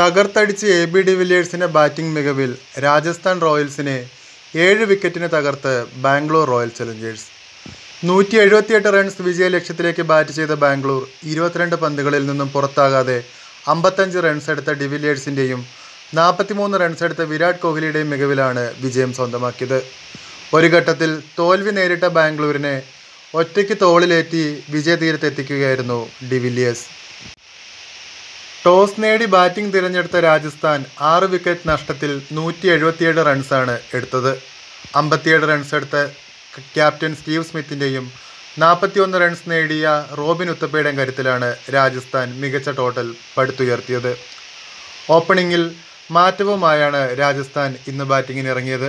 തകർത്തടിച്ച് A B വില്ലിയേഴ്സിൻ്റെ batting മികവിൽ രാജസ്ഥാൻ റോയൽസിനെ ഏഴ് വിക്കറ്റിന് തകർത്ത് ബാംഗ്ലൂർ റോയൽ ചലഞ്ചേഴ്സ് നൂറ്റി എഴുപത്തിയെട്ട് റൺസ് വിജയ ലക്ഷ്യത്തിലേക്ക് ബാറ്റ് ചെയ്ത ബാംഗ്ലൂർ ഇരുപത്തിരണ്ട് പന്തുകളിൽ നിന്നും പുറത്താകാതെ അമ്പത്തഞ്ച് റൺസ് എടുത്ത ഡിവില്ലിയേഴ്സിൻ്റെയും നാൽപ്പത്തിമൂന്ന് റൺസ് എടുത്ത വിരാട് കോഹ്ലിയുടെയും മികവിലാണ് വിജയം സ്വന്തമാക്കിയത് ഒരു ഘട്ടത്തിൽ തോൽവി നേരിട്ട ബാംഗ്ലൂരിനെ ഒറ്റയ്ക്ക് തോളിലേറ്റി വിജയതീരത്തെത്തിക്കുകയായിരുന്നു ഡിവില്ലിയേഴ്സ് ടോസ് നേടി ബാറ്റിംഗ് തിരഞ്ഞെടുത്ത രാജസ്ഥാൻ ആറ് വിക്കറ്റ് നഷ്ടത്തിൽ നൂറ്റി എഴുപത്തിയേഴ് റൺസാണ് എടുത്തത് അമ്പത്തിയേഴ് റൺസ് എടുത്ത ക്യാപ്റ്റൻ സ്റ്റീവ് സ്മിത്തിൻ്റെയും നാൽപ്പത്തിയൊന്ന് റൺസ് നേടിയ റോബിൻ ഉത്തപ്പയുടെയും കരുത്തിലാണ് രാജസ്ഥാൻ മികച്ച ടോട്ടൽ പടുത്തുയർത്തിയത് ഓപ്പണിങ്ങിൽ മാറ്റവുമായാണ് രാജസ്ഥാൻ ഇന്ന് ബാറ്റിങ്ങിന് ഇറങ്ങിയത്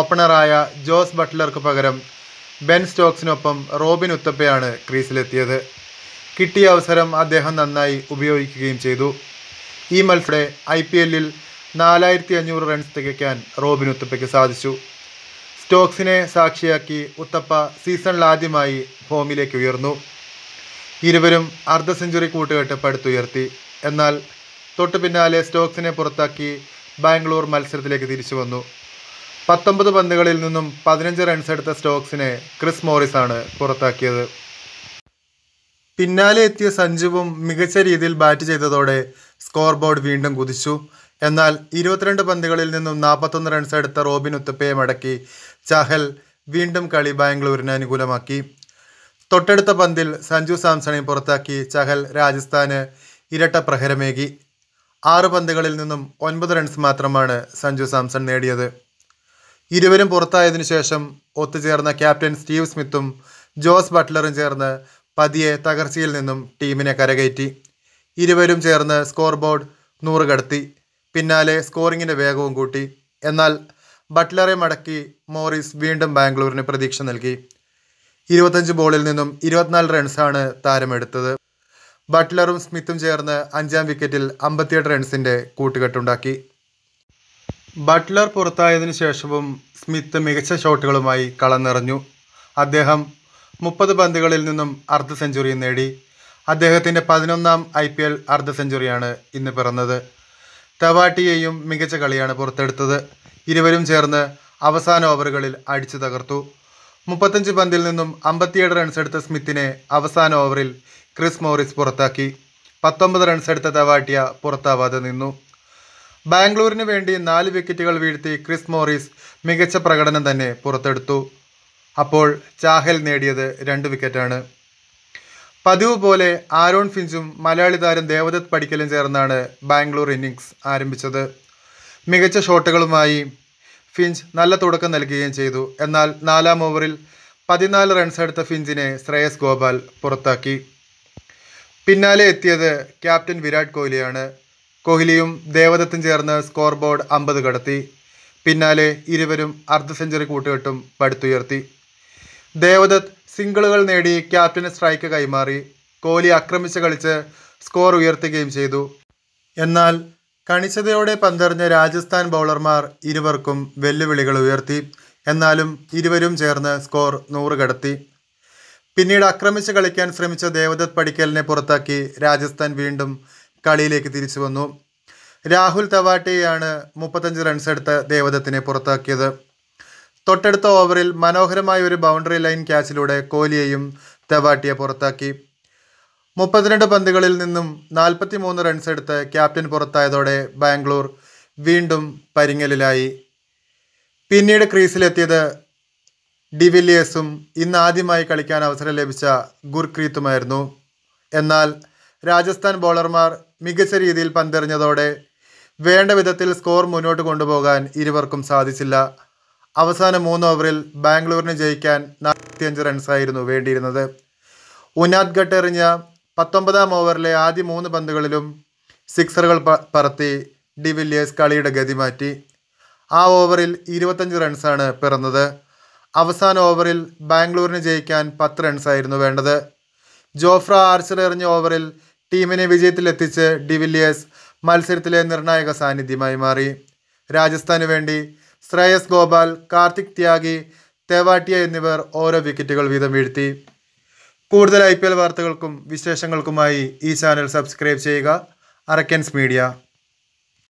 ഓപ്പണറായ ജോസ് ബട്ട്ലർക്ക് പകരം ബെൻ സ്റ്റോക്സിനൊപ്പം റോബിൻ ഉത്തപ്പയാണ് ക്രീസിലെത്തിയത് കിട്ടിയ അവസരം അദ്ദേഹം നന്നായി ഉപയോഗിക്കുകയും ചെയ്തു ഈ മത്സരെ ഐ പി എല്ലിൽ നാലായിരത്തി അഞ്ഞൂറ് റൺസ് തികയ്ക്കാൻ റോബിൻ ഉത്തപ്പയ്ക്ക് സാധിച്ചു സ്റ്റോക്സിനെ സാക്ഷിയാക്കി ഉത്തപ്പ സീസണിൽ ആദ്യമായി ഫോമിലേക്ക് ഉയർന്നു ഇരുവരും അർദ്ധ സെഞ്ചുറി കൂട്ടുകെട്ട് പടുത്തുയർത്തി എന്നാൽ തൊട്ടു പിന്നാലെ സ്റ്റോക്സിനെ പുറത്താക്കി ബാംഗ്ലൂർ മത്സരത്തിലേക്ക് തിരിച്ചു വന്നു പത്തൊമ്പത് പന്തുകളിൽ നിന്നും പതിനഞ്ച് റൺസ് എടുത്ത സ്റ്റോക്സിനെ ക്രിസ് മോറിസാണ് പുറത്താക്കിയത് പിന്നാലെ എത്തിയ സഞ്ജുവും മികച്ച രീതിയിൽ ബാറ്റ് ചെയ്തതോടെ സ്കോർ ബോർഡ് വീണ്ടും കുതിച്ചു എന്നാൽ ഇരുപത്തിരണ്ട് പന്തുകളിൽ നിന്നും നാൽപ്പത്തൊന്ന് റൺസ് എടുത്ത റോബിൻ ഉത്തപ്പയെ മടക്കി ചഹൽ വീണ്ടും കളി ബാംഗ്ലൂരിന് അനുകൂലമാക്കി തൊട്ടടുത്ത പന്തിൽ സഞ്ജു സാംസണെ പുറത്താക്കി ചഹൽ രാജസ്ഥാന് ഇരട്ട പ്രഹരമേകി ആറ് പന്തുകളിൽ നിന്നും ഒൻപത് റൺസ് മാത്രമാണ് സഞ്ജു സാംസൺ നേടിയത് ഇരുവരും പുറത്തായതിനു ശേഷം ഒത്തുചേർന്ന ക്യാപ്റ്റൻ സ്റ്റീവ് സ്മിത്തും ജോസ് ബട്ട്ലറും ചേർന്ന് പതിയെ തകർച്ചയിൽ നിന്നും ടീമിനെ കരകയറ്റി ഇരുവരും ചേർന്ന് സ്കോർ ബോർഡ് നൂറ് കടത്തി പിന്നാലെ സ്കോറിങ്ങിൻ്റെ വേഗവും കൂട്ടി എന്നാൽ ബട്ട്ലറെ മടക്കി മോറിസ് വീണ്ടും ബാംഗ്ലൂരിന് പ്രതീക്ഷ നൽകി ഇരുപത്തഞ്ച് ബോളിൽ നിന്നും ഇരുപത്തിനാല് റൺസാണ് താരമെടുത്തത് ബട്ട്ലറും സ്മിത്തും ചേർന്ന് അഞ്ചാം വിക്കറ്റിൽ അമ്പത്തിയെട്ട് റൺസിൻ്റെ കൂട്ടുകെട്ടുണ്ടാക്കി ബട്ട്ലർ പുറത്തായതിനു ശേഷവും സ്മിത്ത് മികച്ച ഷോട്ടുകളുമായി കളം നിറഞ്ഞു അദ്ദേഹം മുപ്പത് പന്തുകളിൽ നിന്നും അർദ്ധ സെഞ്ചുറി നേടി അദ്ദേഹത്തിൻ്റെ പതിനൊന്നാം ഐ പി എൽ അർദ്ധ സെഞ്ചുറിയാണ് ഇന്ന് പിറന്നത് തവാട്ടിയെയും മികച്ച കളിയാണ് പുറത്തെടുത്തത് ഇരുവരും ചേർന്ന് അവസാന ഓവറുകളിൽ അടിച്ചു തകർത്തു മുപ്പത്തഞ്ച് പന്തിൽ നിന്നും അമ്പത്തിയേഴ് റൺസ് എടുത്ത സ്മിത്തിനെ അവസാന ഓവറിൽ ക്രിസ് മോറിസ് പുറത്താക്കി പത്തൊമ്പത് റൺസ് എടുത്ത തവാട്ടിയ പുറത്താവാതെ നിന്നു ബാംഗ്ലൂരിന് വേണ്ടി നാല് വിക്കറ്റുകൾ വീഴ്ത്തി ക്രിസ് മോറിസ് മികച്ച പ്രകടനം തന്നെ പുറത്തെടുത്തു അപ്പോൾ ചാഹൽ നേടിയത് രണ്ട് വിക്കറ്റാണ് പതിവ് പോലെ ആരോൺ ഫിഞ്ചും മലയാളി താരം ദേവദത്ത് പടിക്കലും ചേർന്നാണ് ബാംഗ്ലൂർ ഇന്നിങ്സ് ആരംഭിച്ചത് മികച്ച ഷോട്ടുകളുമായി ഫിഞ്ച് നല്ല തുടക്കം നൽകുകയും ചെയ്തു എന്നാൽ നാലാം ഓവറിൽ പതിനാല് റൺസ് എടുത്ത ഫിഞ്ചിനെ ശ്രേയസ് ഗോപാൽ പുറത്താക്കി പിന്നാലെ എത്തിയത് ക്യാപ്റ്റൻ വിരാട് കോഹ്ലിയാണ് കോഹ്ലിയും ദേവദത്തും ചേർന്ന് സ്കോർ ബോർഡ് അമ്പത് കടത്തി പിന്നാലെ ഇരുവരും അർദ്ധ സെഞ്ചുറി കൂട്ടുകെട്ടും പടുത്തുയർത്തി ദേവദത്ത് സിംഗിളുകൾ നേടി ക്യാപ്റ്റൻ സ്ട്രൈക്ക് കൈമാറി കോഹ്ലി ആക്രമിച്ച് കളിച്ച് സ്കോർ ഉയർത്തുകയും ചെയ്തു എന്നാൽ കണിച്ചതയോടെ പന്തെറിഞ്ഞ രാജസ്ഥാൻ ബൗളർമാർ ഇരുവർക്കും വെല്ലുവിളികൾ ഉയർത്തി എന്നാലും ഇരുവരും ചേർന്ന് സ്കോർ നൂറ് കടത്തി പിന്നീട് ആക്രമിച്ച് കളിക്കാൻ ശ്രമിച്ച ദേവദത്ത് പടിക്കലിനെ പുറത്താക്കി രാജസ്ഥാൻ വീണ്ടും കളിയിലേക്ക് തിരിച്ചു വന്നു രാഹുൽ തവാട്ടിയാണ് മുപ്പത്തഞ്ച് റൺസ് എടുത്ത ദേവദത്തിനെ പുറത്താക്കിയത് തൊട്ടടുത്ത ഓവറിൽ മനോഹരമായ ഒരു ബൗണ്ടറി ലൈൻ ക്യാച്ചിലൂടെ കോഹ്ലിയെയും തെവാട്ടിയെ പുറത്താക്കി മുപ്പത്തിരണ്ട് പന്തുകളിൽ നിന്നും നാൽപ്പത്തി മൂന്ന് റൺസ് എടുത്ത് ക്യാപ്റ്റൻ പുറത്തായതോടെ ബാംഗ്ലൂർ വീണ്ടും പരിങ്ങലിലായി പിന്നീട് ക്രീസിലെത്തിയത് ഡിവില്ലിയേഴ്സും ഇന്ന് ആദ്യമായി കളിക്കാൻ അവസരം ലഭിച്ച ഗുർക്രീത്തുമായിരുന്നു എന്നാൽ രാജസ്ഥാൻ ബോളർമാർ മികച്ച രീതിയിൽ പന്തെറിഞ്ഞതോടെ വേണ്ട വിധത്തിൽ സ്കോർ മുന്നോട്ട് കൊണ്ടുപോകാൻ ഇരുവർക്കും സാധിച്ചില്ല അവസാന മൂന്ന് ഓവറിൽ ബാംഗ്ലൂരിന് ജയിക്കാൻ നാൽപ്പത്തിയഞ്ച് റൺസായിരുന്നു വേണ്ടിയിരുന്നത് ഉനാദ് ഘട്ട് എറിഞ്ഞ പത്തൊമ്പതാം ഓവറിലെ ആദ്യ മൂന്ന് പന്തുകളിലും സിക്സറുകൾ പറത്തി ഡിവില്ലിയേഴ്സ് കളിയുടെ ഗതി മാറ്റി ആ ഓവറിൽ ഇരുപത്തഞ്ച് റൺസാണ് പിറന്നത് അവസാന ഓവറിൽ ബാംഗ്ലൂരിന് ജയിക്കാൻ പത്ത് റൺസായിരുന്നു വേണ്ടത് ജോഫ്ര ആർച്ചർ എറിഞ്ഞ ഓവറിൽ ടീമിനെ വിജയത്തിലെത്തിച്ച് ഡിവില്ലിയേഴ്സ് മത്സരത്തിലെ നിർണായക സാന്നിധ്യമായി മാറി രാജസ്ഥാന് വേണ്ടി ശ്രേയസ് ഗോപാൽ കാർത്തിക് ത്യാഗി തേവാട്ടിയ എന്നിവർ ഓരോ വിക്കറ്റുകൾ വീതം വീഴ്ത്തി കൂടുതൽ ഐ പി എൽ വാർത്തകൾക്കും വിശേഷങ്ങൾക്കുമായി ഈ ചാനൽ സബ്സ്ക്രൈബ് ചെയ്യുക അറക്കൻസ് മീഡിയ